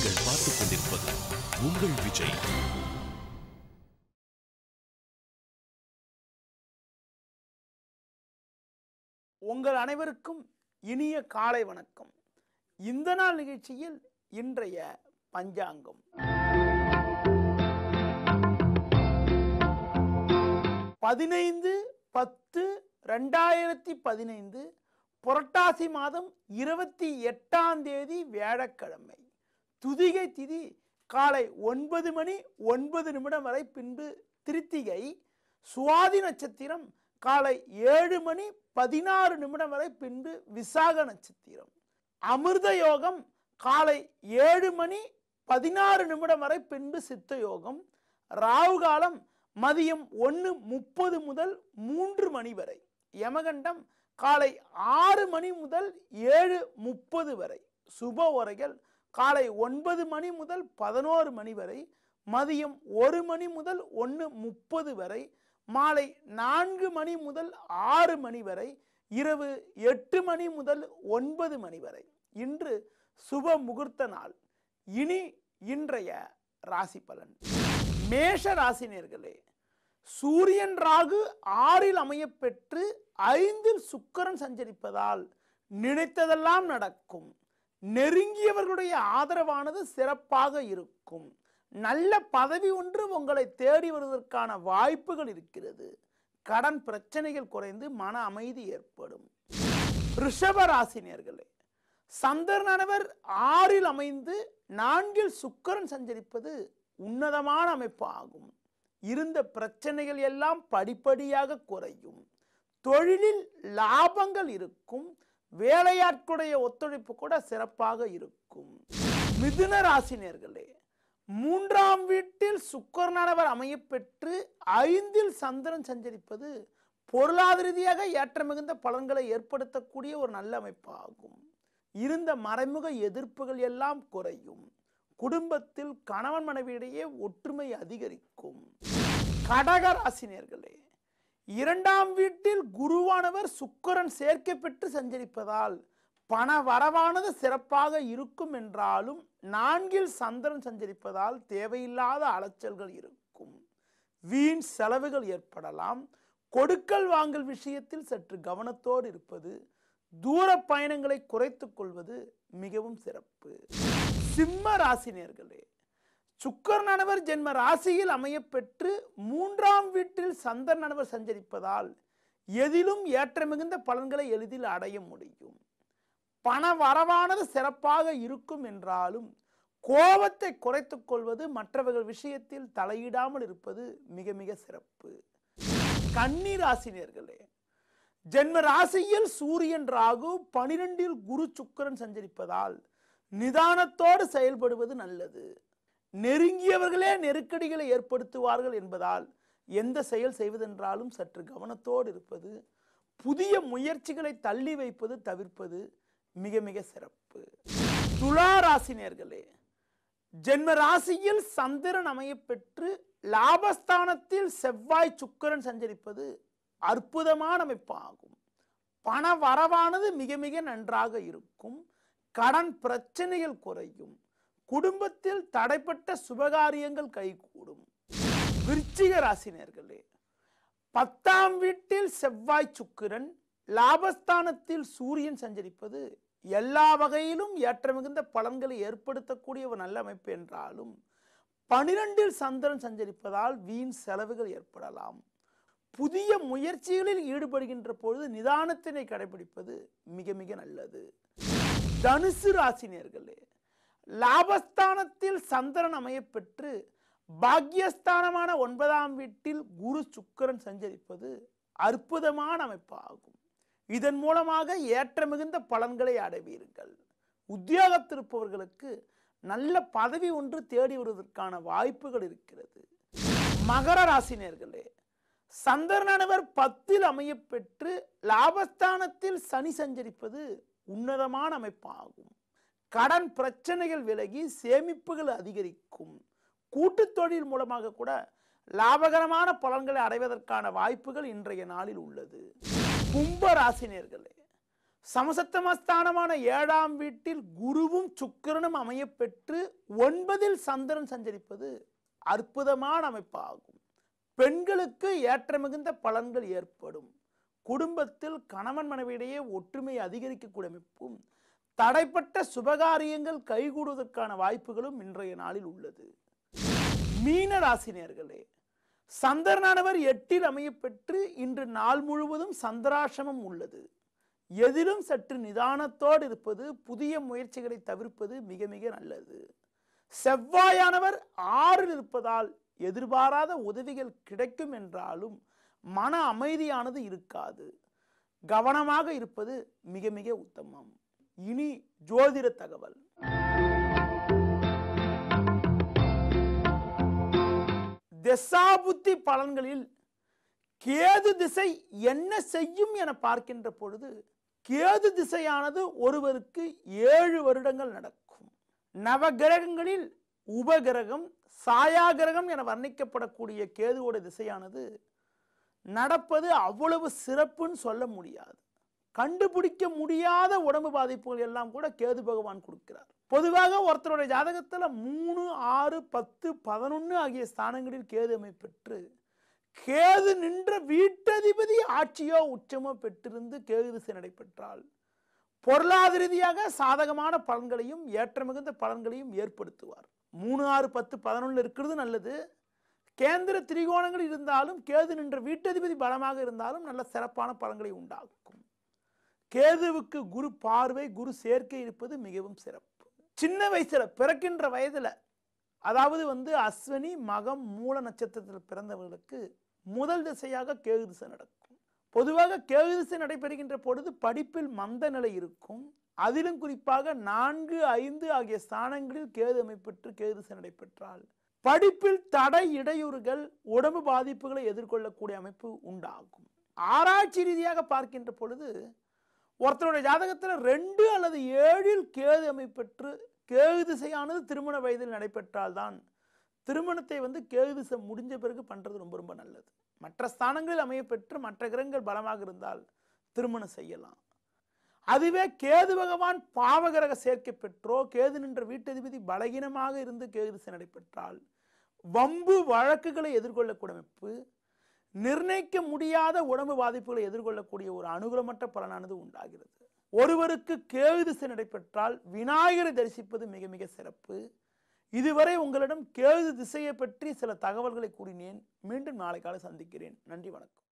நீங்கள் பார்த்துக் கொண்டிருப்பது உங்கள் விஜய் உங்கள் அனைவருக்கும் இனிய காலை வணக்கம் இந்த நாள் நிகழ்ச்சியில் இன்றைய பஞ்சாங்கம் பதினைந்து பத்து ரெண்டாயிரத்தி பதினைந்து புரட்டாசி மாதம் இருபத்தி எட்டாம் தேதி வியாழக்கிழமை துதிகை திதி காலை ஒன்பது மணி ஒன்பது நிமிடம் வரை பின்பு திருத்திகை சுவாதி நட்சத்திரம் காலை ஏழு மணி பதினாறு நிமிடம் வரை பின்பு விசாக நட்சத்திரம் அமிர்த யோகம் காலை ஏழு மணி பதினாறு நிமிடம் வரை பின்பு சித்த யோகம் ராவு காலம் மதியம் ஒன்று முப்பது முதல் மூன்று மணி வரை யமகண்டம் காலை ஆறு மணி முதல் ஏழு முப்பது வரை சுப உரைகள் காலை ஒன்பது மணி முதல் பதினோரு மணி வரை மதியம் ஒரு மணி முதல் ஒன்று முப்பது வரை மாலை நான்கு மணி முதல் ஆறு மணி வரை இரவு எட்டு மணி முதல் ஒன்பது மணி வரை இன்று சுப முகூர்த்த நாள் இனி இன்றைய ராசி பலன் மேஷ ராசினியர்களே சூரியன் ராகு ஆறில் அமையப்பெற்று ஐந்தில் சுக்கரன் சஞ்சரிப்பதால் நினைத்ததெல்லாம் நடக்கும் நெருங்கியவர்களுடைய ஆதரவானது சிறப்பாக இருக்கும் நல்ல பதவி ஒன்று உங்களை தேடி வருவதற்கான வாய்ப்புகள் இருக்கிறது கடன் பிரச்சனைகள் குறைந்து மன அமைதி ஏற்படும் ரிஷபராசினியர்களே சந்திரனவர் ஆறில் அமைந்து நான்கில் சுக்கரன் சஞ்சரிப்பது உன்னதமான அமைப்பு ஆகும் இருந்த பிரச்சனைகள் எல்லாம் படிப்படியாக குறையும் தொழிலில் லாபங்கள் இருக்கும் வேலையாட்களுடைய ஒத்துழைப்பு கூட சிறப்பாக இருக்கும் மிதுன ராசினியர்களே மூன்றாம் வீட்டில் அமைய அமையப்பெற்று ஐந்தில் சந்திரன் சஞ்சரிப்பது பொருளாதார ரீதியாக ஏற்ற மிகுந்த பலன்களை ஏற்படுத்தக்கூடிய ஒரு நல்ல அமைப்பாகும் இருந்த மறைமுக எதிர்ப்புகள் எல்லாம் குறையும் குடும்பத்தில் கணவன் மனைவியிடையே ஒற்றுமை அதிகரிக்கும் கடக ராசினியர்களே இரண்டாம் வீட்டில் குருவானவர் சுக்கரன் சேர்க்கை பெற்று சஞ்சரிப்பதால் பண வரவானது சிறப்பாக இருக்கும் என்றாலும் நான்கில் சந்திரன் சஞ்சரிப்பதால் தேவையில்லாத அலைச்சல்கள் இருக்கும் வீண் செலவுகள் ஏற்படலாம் கொடுக்கல் வாங்கல் விஷயத்தில் சற்று கவனத்தோடு இருப்பது தூர பயணங்களை குறைத்துக் கொள்வது மிகவும் சிறப்பு சிம்ம ராசினியர்களே நணவர் ஜென்ம ராசியில் அமையப்பெற்று மூன்றாம் வீட்டில் நணவர் சஞ்சரிப்பதால் எதிலும் ஏற்ற மிகுந்த பலன்களை எளிதில் அடைய முடியும் பண வரவானது சிறப்பாக இருக்கும் என்றாலும் கோபத்தை குறைத்துக் கொள்வது மற்றவர்கள் விஷயத்தில் தலையிடாமல் இருப்பது மிக மிக சிறப்பு கன்னி ராசினியர்களே ஜென்ம ராசியில் சூரியன் ராகு பனிரெண்டில் குரு சுக்கரன் சஞ்சரிப்பதால் நிதானத்தோடு செயல்படுவது நல்லது நெருங்கியவர்களே நெருக்கடிகளை ஏற்படுத்துவார்கள் என்பதால் எந்த செயல் செய்வதென்றாலும் சற்று கவனத்தோடு இருப்பது புதிய முயற்சிகளை தள்ளி வைப்பது தவிர்ப்பது மிக மிக சிறப்பு துலா ராசினியர்களே ஜென்ம ராசியில் சந்திரன் அமைய பெற்று லாபஸ்தானத்தில் செவ்வாய் சுக்கரன் சஞ்சரிப்பது அற்புதமான அமைப்பாகும் பண வரவானது மிக மிக நன்றாக இருக்கும் கடன் பிரச்சனைகள் குறையும் குடும்பத்தில் தடைப்பட்ட சுபகாரியங்கள் கைகூடும் விருச்சிக ராசினியர்களே பத்தாம் வீட்டில் செவ்வாய் சுக்கிரன் லாபஸ்தானத்தில் சூரியன் சஞ்சரிப்பது எல்லா வகையிலும் ஏற்ற மிகுந்த பலன்களை ஏற்படுத்தக்கூடிய ஒரு நல்ல அமைப்பு என்றாலும் பனிரெண்டில் சந்திரன் சஞ்சரிப்பதால் வீண் செலவுகள் ஏற்படலாம் புதிய முயற்சிகளில் ஈடுபடுகின்ற பொழுது நிதானத்தினை கடைபிடிப்பது மிக மிக நல்லது தனுசு ராசினியர்களே லாபஸ்தானத்தில் சந்திரன் அமையப்பெற்று பாக்யஸ்தானமான ஒன்பதாம் வீட்டில் குரு சுக்கரன் சஞ்சரிப்பது அற்புதமான அமைப்பாகும் இதன் மூலமாக ஏற்ற மிகுந்த பலன்களை அடைவீர்கள் உத்தியோகத்திருப்பவர்களுக்கு நல்ல பதவி ஒன்று தேடி வருவதற்கான வாய்ப்புகள் இருக்கிறது மகர ராசினியர்களே சந்திரனவர் பத்தில் அமையப்பெற்று லாபஸ்தானத்தில் சனி சஞ்சரிப்பது உன்னதமான அமைப்பாகும் கடன் பிரச்சனைகள் விலகி சேமிப்புகள் அதிகரிக்கும் கூட்டு தொழில் மூலமாக கூட லாபகரமான பலன்களை அடைவதற்கான வாய்ப்புகள் இன்றைய நாளில் உள்ளது கும்ப ராசினியர்களே சமசத்தமஸ்தானமான ஏழாம் வீட்டில் குருவும் அமைய அமையப்பெற்று ஒன்பதில் சந்திரன் சஞ்சரிப்பது அற்புதமான அமைப்பாகும் பெண்களுக்கு ஏற்ற மிகுந்த பலன்கள் ஏற்படும் குடும்பத்தில் கணவன் மனைவியிடையே ஒற்றுமை அதிகரிக்கக்கூடிய அமைப்பும் தடைப்பட்ட சுபகாரியங்கள் கைகூடுவதற்கான வாய்ப்புகளும் இன்றைய நாளில் உள்ளது மீன ராசினியர்களே சந்திரனானவர் எட்டில் அமையப்பெற்று இன்று நாள் முழுவதும் சந்திராசிரமம் உள்ளது எதிலும் சற்று நிதானத்தோடு இருப்பது புதிய முயற்சிகளை தவிர்ப்பது மிக மிக நல்லது செவ்வாயானவர் ஆறில் இருப்பதால் எதிர்பாராத உதவிகள் கிடைக்கும் என்றாலும் மன அமைதியானது இருக்காது கவனமாக இருப்பது மிக மிக உத்தமம் இனி ஜோதிட தகவல் தசாபுத்தி பலன்களில் கேது திசை என்ன செய்யும் என பார்க்கின்ற பொழுது கேது திசையானது ஒருவருக்கு ஏழு வருடங்கள் நடக்கும் நவகிரகங்களில் உபகிரகம் சாயாகிரகம் என வர்ணிக்கப்படக்கூடிய கேதுவோட திசையானது நடப்பது அவ்வளவு சிறப்புன்னு சொல்ல முடியாது கண்டுபிடிக்க முடியாத உடம்பு பாதிப்புகள் எல்லாம் கூட கேது பகவான் கொடுக்கிறார் பொதுவாக ஒருத்தருடைய ஜாதகத்தில் மூணு ஆறு பத்து பதினொன்று ஆகிய ஸ்தானங்களில் கேது அமைப்பெற்று கேது நின்ற வீட்டதிபதி ஆட்சியோ உச்சமோ பெற்றிருந்து கேது திசை நடைபெற்றால் பொருளாதார ரீதியாக சாதகமான பலன்களையும் ஏற்ற மிகுந்த பலன்களையும் ஏற்படுத்துவார் மூணு ஆறு பத்து பதினொன்று இருக்கிறது நல்லது கேந்திர திரிகோணங்கள் இருந்தாலும் கேது நின்ற வீட்டதிபதி பலமாக இருந்தாலும் நல்ல சிறப்பான பலன்களை உண்டாக்கும் கேதுவுக்கு குரு பார்வை குரு சேர்க்கை இருப்பது மிகவும் சிறப்பு சின்ன வயசில் பிறக்கின்ற வயதில் அதாவது வந்து அஸ்வினி மகம் மூல நட்சத்திரத்தில் பிறந்தவர்களுக்கு முதல் திசையாக கேது திசை நடக்கும் பொதுவாக கேது திசை நடைபெறுகின்ற பொழுது படிப்பில் மந்த நிலை இருக்கும் அதிலும் குறிப்பாக நான்கு ஐந்து ஆகிய ஸ்தானங்களில் கேது அமைப்பெற்று கேது திசை நடைபெற்றால் படிப்பில் தடை இடையூறுகள் உடம்பு பாதிப்புகளை எதிர்கொள்ளக்கூடிய அமைப்பு உண்டாகும் ஆராய்ச்சி ரீதியாக பார்க்கின்ற பொழுது ஒருத்தருடைய ஜாதகத்தில் ரெண்டு அல்லது ஏழில் கேது அமைப்பெற்று கேது திசையானது திருமண வயதில் நடைபெற்றால்தான் திருமணத்தை வந்து கேது திசை முடிஞ்ச பிறகு பண்ணுறது ரொம்ப ரொம்ப நல்லது மற்ற ஸ்தானங்களில் அமையப்பெற்று மற்ற கிரகங்கள் பலமாக இருந்தால் திருமணம் செய்யலாம் அதுவே கேது பகவான் பாவகிரக சேர்க்கை பெற்றோ கேது நின்ற வீட்டதிபதி பலகீனமாக இருந்து கேது திசை நடைபெற்றால் வம்பு வழக்குகளை எதிர்கொள்ளக்கூடிய அமைப்பு நிர்ணயிக்க முடியாத உடம்பு பாதிப்புகளை எதிர்கொள்ளக்கூடிய ஒரு அனுகூலமற்ற பலனானது உண்டாகிறது ஒருவருக்கு கேது திசை நடைபெற்றால் விநாயகரை தரிசிப்பது மிக மிக சிறப்பு இதுவரை உங்களிடம் கேது திசையை பற்றி சில தகவல்களை கூறினேன் மீண்டும் நாளை காலை சந்திக்கிறேன் நன்றி வணக்கம்